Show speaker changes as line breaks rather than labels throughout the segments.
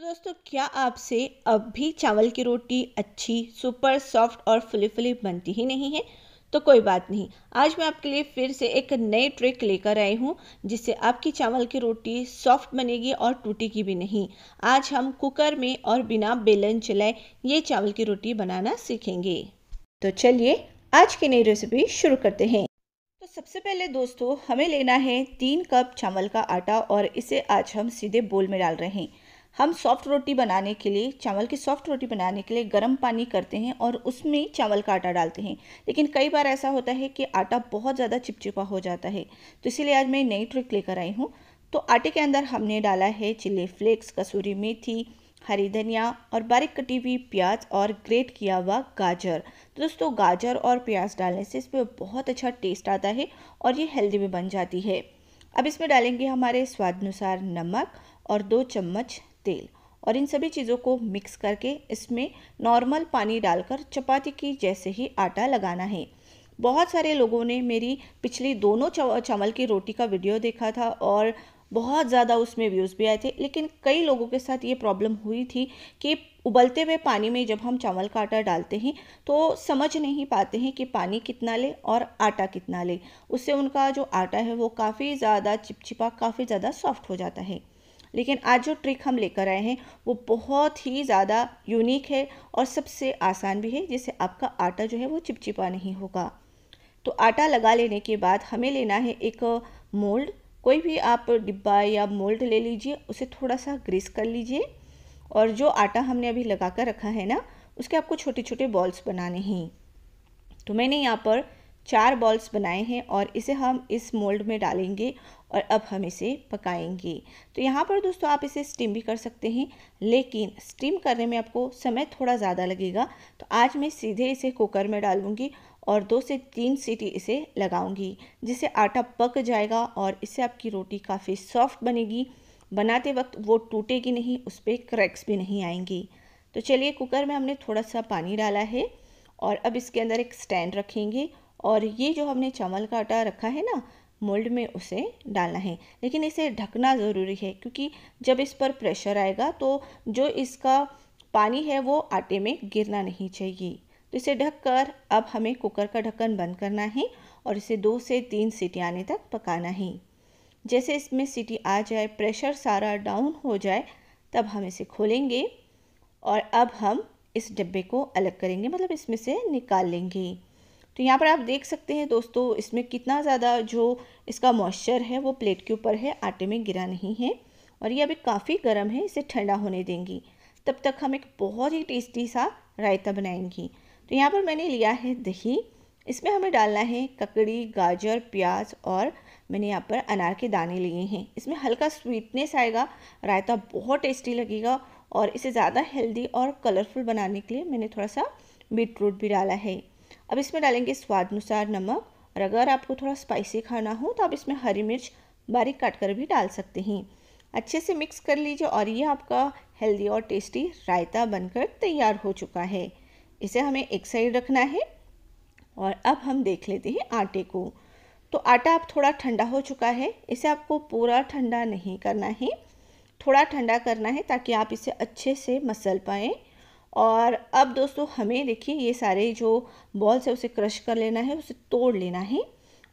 तो दोस्तों क्या आपसे अब भी चावल की रोटी अच्छी सुपर सॉफ्ट और फुली फुली बनती ही नहीं है तो कोई बात नहीं आज मैं आपके लिए फिर से एक नए ट्रिक लेकर आई हूँ जिससे आपकी चावल की रोटी सॉफ्ट बनेगी और टूटेगी भी नहीं आज हम कुकर में और बिना बेलन चलाए ये चावल की रोटी बनाना सीखेंगे तो चलिए आज की नई रेसिपी शुरू करते हैं तो सबसे पहले दोस्तों हमें लेना है तीन कप चावल का आटा और इसे आज हम सीधे बोल में डाल रहे हैं हम सॉफ्ट रोटी बनाने के लिए चावल की सॉफ्ट रोटी बनाने के लिए गर्म पानी करते हैं और उसमें चावल का आटा डालते हैं लेकिन कई बार ऐसा होता है कि आटा बहुत ज़्यादा चिपचिपा हो जाता है तो इसीलिए आज मैं नई ट्रिक लेकर आई हूँ तो आटे के अंदर हमने डाला है चिल्ली फ्लेक्स कसूरी मेथी हरी धनिया और बारीक कटी हुई प्याज और ग्रेट किया हुआ गाजर तो दोस्तों गाजर और प्याज डालने से इसमें बहुत अच्छा टेस्ट आता है और ये हेल्दी भी बन जाती है अब इसमें डालेंगे हमारे स्वाद अनुसार नमक और दो चम्मच तेल और इन सभी चीज़ों को मिक्स करके इसमें नॉर्मल पानी डालकर चपाती की जैसे ही आटा लगाना है बहुत सारे लोगों ने मेरी पिछली दोनों चावल की रोटी का वीडियो देखा था और बहुत ज़्यादा उसमें व्यूज़ भी आए थे लेकिन कई लोगों के साथ ये प्रॉब्लम हुई थी कि उबलते हुए पानी में जब हम चावल का आटा डालते हैं तो समझ नहीं पाते हैं कि पानी कितना ले और आटा कितना ले उससे उनका जो आटा है वो काफ़ी ज़्यादा चिपचिपा काफ़ी ज़्यादा सॉफ्ट हो जाता है लेकिन आज जो ट्रिक हम लेकर आए हैं वो बहुत ही ज़्यादा यूनिक है और सबसे आसान भी है जिससे आपका आटा जो है वो चिपचिपा नहीं होगा तो आटा लगा लेने के बाद हमें लेना है एक मोल्ड कोई भी आप डिब्बा या मोल्ड ले लीजिए उसे थोड़ा सा ग्रीस कर लीजिए और जो आटा हमने अभी लगा कर रखा है ना उसके आपको छोटे छोटे बॉल्स बनाने हैं तो मैंने यहाँ पर चार बॉल्स बनाए हैं और इसे हम इस मोल्ड में डालेंगे और अब हम इसे पकाएंगे तो यहाँ पर दोस्तों आप इसे स्टीम भी कर सकते हैं लेकिन स्टीम करने में आपको समय थोड़ा ज़्यादा लगेगा तो आज मैं सीधे इसे कुकर में डालूँगी और दो से तीन सीटी इसे लगाऊंगी जिससे आटा पक जाएगा और इससे आपकी रोटी काफ़ी सॉफ्ट बनेगी बनाते वक्त वो टूटेगी नहीं उस पर क्रैक्स भी नहीं आएंगी तो चलिए कुकर में हमने थोड़ा सा पानी डाला है और अब इसके अंदर एक स्टैंड रखेंगे और ये जो हमने चावल का आटा रखा है ना मोल्ड में उसे डालना है लेकिन इसे ढकना ज़रूरी है क्योंकि जब इस पर प्रेशर आएगा तो जो इसका पानी है वो आटे में गिरना नहीं चाहिए तो इसे ढककर अब हमें कुकर का ढक्कन बंद करना है और इसे दो से तीन सीटी आने तक पकाना है जैसे इसमें सीटी आ जाए प्रेशर सारा डाउन हो जाए तब हम इसे खोलेंगे और अब हम इस डब्बे को अलग करेंगे मतलब इसमें से निकाल लेंगे तो यहाँ पर आप देख सकते हैं दोस्तों इसमें कितना ज़्यादा जो इसका मॉइस्चर है वो प्लेट के ऊपर है आटे में गिरा नहीं है और ये अभी काफ़ी गर्म है इसे ठंडा होने देंगी तब तक हम एक बहुत ही टेस्टी सा रायता बनाएंगी तो यहाँ पर मैंने लिया है दही इसमें हमें डालना है ककड़ी गाजर प्याज और मैंने यहाँ पर अनार के दाने लिए हैं इसमें हल्का स्वीटनेस आएगा रायता बहुत टेस्टी लगेगा और इसे ज़्यादा हेल्दी और कलरफुल बनाने के लिए मैंने थोड़ा सा बीट रूट भी डाला है अब इसमें डालेंगे स्वाद अनुसार नमक और अगर आपको थोड़ा स्पाइसी खाना हो तो आप इसमें हरी मिर्च बारीक काट कर भी डाल सकते हैं अच्छे से मिक्स कर लीजिए और ये आपका हेल्दी और टेस्टी रायता बनकर तैयार हो चुका है इसे हमें एक साइड रखना है और अब हम देख लेते हैं आटे को तो आटा अब थोड़ा ठंडा हो चुका है इसे आपको पूरा ठंडा नहीं करना है थोड़ा ठंडा करना है ताकि आप इसे अच्छे से मसल पाएँ और अब दोस्तों हमें देखिए ये सारे जो बॉल्स है उसे क्रश कर लेना है उसे तोड़ लेना है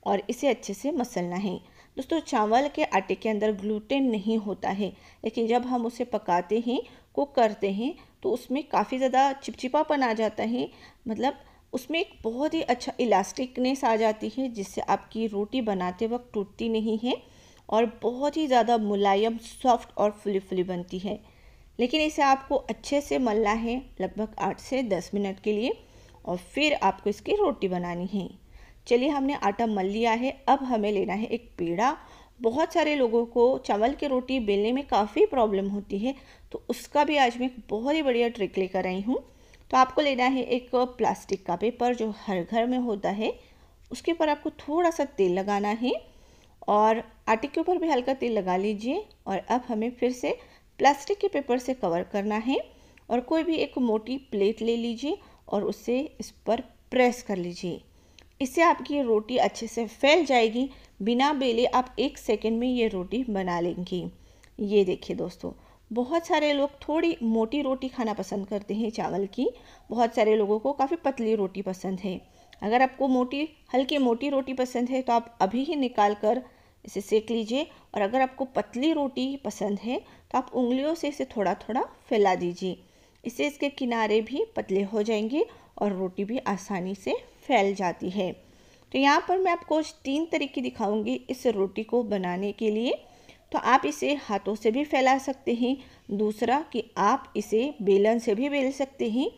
और इसे अच्छे से मसलना है दोस्तों चावल के आटे के अंदर ग्लूटेन नहीं होता है लेकिन जब हम उसे पकाते हैं कुक करते हैं तो उसमें काफ़ी ज़्यादा चिपचिपापन आ जाता है मतलब उसमें एक बहुत ही अच्छा इलास्टिकनेस आ जाती है जिससे आपकी रोटी बनाते वक्त टूटती नहीं है और बहुत ही ज़्यादा मुलायम सॉफ्ट और फुली फुली बनती है लेकिन इसे आपको अच्छे से मलना है लगभग आठ से दस मिनट के लिए और फिर आपको इसकी रोटी बनानी है चलिए हमने आटा मल लिया है अब हमें लेना है एक पेड़ा बहुत सारे लोगों को चावल की रोटी बेलने में काफ़ी प्रॉब्लम होती है तो उसका भी आज मैं बहुत ही बढ़िया ट्रिक लेकर आई हूँ तो आपको लेना है एक प्लास्टिक का पेपर जो हर घर में होता है उसके ऊपर आपको थोड़ा सा तेल लगाना है और आटे के ऊपर भी हल्का तेल लगा लीजिए और अब हमें फिर से प्लास्टिक के पेपर से कवर करना है और कोई भी एक मोटी प्लेट ले लीजिए और उसे इस पर प्रेस कर लीजिए इससे आपकी रोटी अच्छे से फैल जाएगी बिना बेले आप एक सेकेंड में ये रोटी बना लेंगी ये देखिए दोस्तों बहुत सारे लोग थोड़ी मोटी रोटी खाना पसंद करते हैं चावल की बहुत सारे लोगों को काफ़ी पतली रोटी पसंद है अगर आपको मोटी हल्की मोटी रोटी पसंद है तो आप अभी ही निकाल कर इसे सेक लीजिए और अगर आपको पतली रोटी पसंद है तो आप उंगलियों से इसे थोड़ा थोड़ा फैला दीजिए इससे इसके किनारे भी पतले हो जाएंगे और रोटी भी आसानी से फैल जाती है तो यहाँ पर मैं आपको तीन तरीके दिखाऊंगी इस रोटी को बनाने के लिए तो आप इसे हाथों से भी फैला सकते हैं दूसरा कि आप इसे बेलन से भी बेल सकते हैं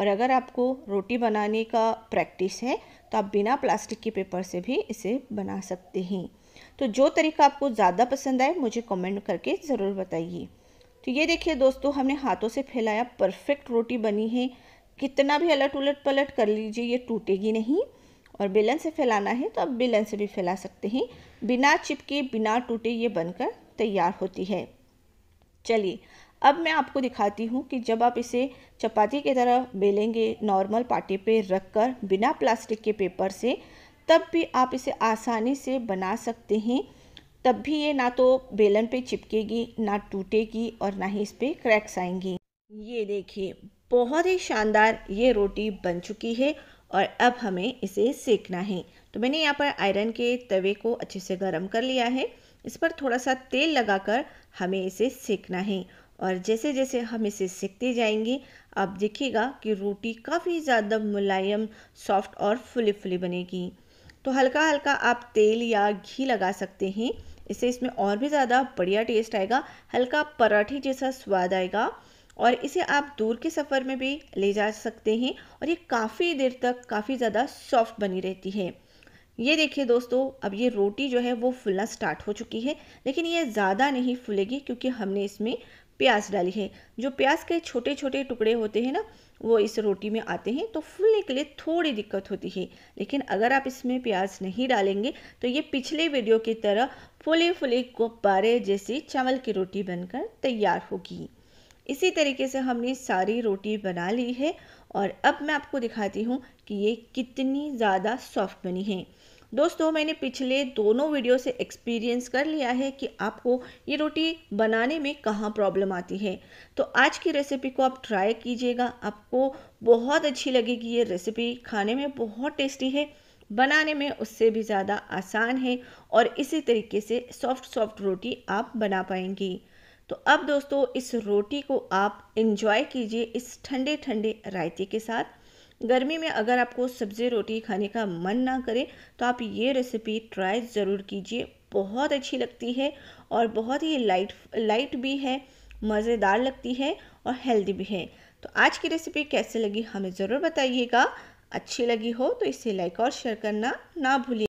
और अगर आपको रोटी बनाने का प्रैक्टिस है तो आप बिना प्लास्टिक के पेपर से भी इसे बना सकते हैं तो जो तरीका आपको ज़्यादा पसंद आए मुझे कमेंट करके ज़रूर बताइए तो ये देखिए दोस्तों हमने हाथों से फैलाया परफेक्ट रोटी बनी है कितना भी अलट उलट पलट कर लीजिए ये टूटेगी नहीं और बेलन से फैलाना है तो आप बेलन से भी फैला सकते हैं बिना चिपके बिना टूटे ये बनकर तैयार होती है चलिए अब मैं आपको दिखाती हूँ कि जब आप इसे चपाती की तरह बेलेंगे नॉर्मल पाटे पे रख कर बिना प्लास्टिक के पेपर से तब भी आप इसे आसानी से बना सकते हैं तब भी ये ना तो बेलन पे चिपकेगी ना टूटेगी और ना ही इस पर क्रैक्स आएंगी ये देखिए बहुत ही शानदार ये रोटी बन चुकी है और अब हमें इसे सेकना है तो मैंने यहाँ पर आयरन के तवे को अच्छे से गर्म कर लिया है इस पर थोड़ा सा तेल लगाकर हमें इसे सेकना है और जैसे जैसे हम इसे सेकते जाएंगे आप देखिएगा कि रोटी काफ़ी ज़्यादा मुलायम सॉफ्ट और फुली फुली बनेगी तो हल्का हल्का आप तेल या घी लगा सकते हैं इससे इसमें और भी ज़्यादा बढ़िया टेस्ट आएगा हल्का पराठे जैसा स्वाद आएगा और इसे आप दूर के सफ़र में भी ले जा सकते हैं और ये काफ़ी देर तक काफ़ी ज़्यादा सॉफ्ट बनी रहती है ये देखिए दोस्तों अब ये रोटी जो है वो फुलना स्टार्ट हो चुकी है लेकिन ये ज़्यादा नहीं फूलेगी क्योंकि हमने इसमें प्याज डाली है जो प्याज के छोटे छोटे टुकड़े होते हैं ना वो इस रोटी में आते हैं तो फूलने के लिए थोड़ी दिक्कत होती है लेकिन अगर आप इसमें प्याज नहीं डालेंगे तो ये पिछले वीडियो की तरह फूले फूले गुब्बारे जैसी चावल की रोटी बनकर तैयार होगी इसी तरीके से हमने सारी रोटी बना ली है और अब मैं आपको दिखाती हूँ कि ये कितनी ज़्यादा सॉफ्ट बनी है दोस्तों मैंने पिछले दोनों वीडियो से एक्सपीरियंस कर लिया है कि आपको ये रोटी बनाने में कहाँ प्रॉब्लम आती है तो आज की रेसिपी को आप ट्राई कीजिएगा आपको बहुत अच्छी लगेगी ये रेसिपी खाने में बहुत टेस्टी है बनाने में उससे भी ज़्यादा आसान है और इसी तरीके से सॉफ्ट सॉफ्ट रोटी आप बना पाएंगी तो अब दोस्तों इस रोटी को आप इन्जॉय कीजिए इस ठंडे ठंडे रायते के साथ गर्मी में अगर आपको सब्ज़ी रोटी खाने का मन ना करे तो आप ये रेसिपी ट्राई ज़रूर कीजिए बहुत अच्छी लगती है और बहुत ही लाइट लाइट भी है मज़ेदार लगती है और हेल्दी भी है तो आज की रेसिपी कैसे लगी हमें ज़रूर बताइएगा अच्छी लगी हो तो इसे लाइक और शेयर करना ना भूलिए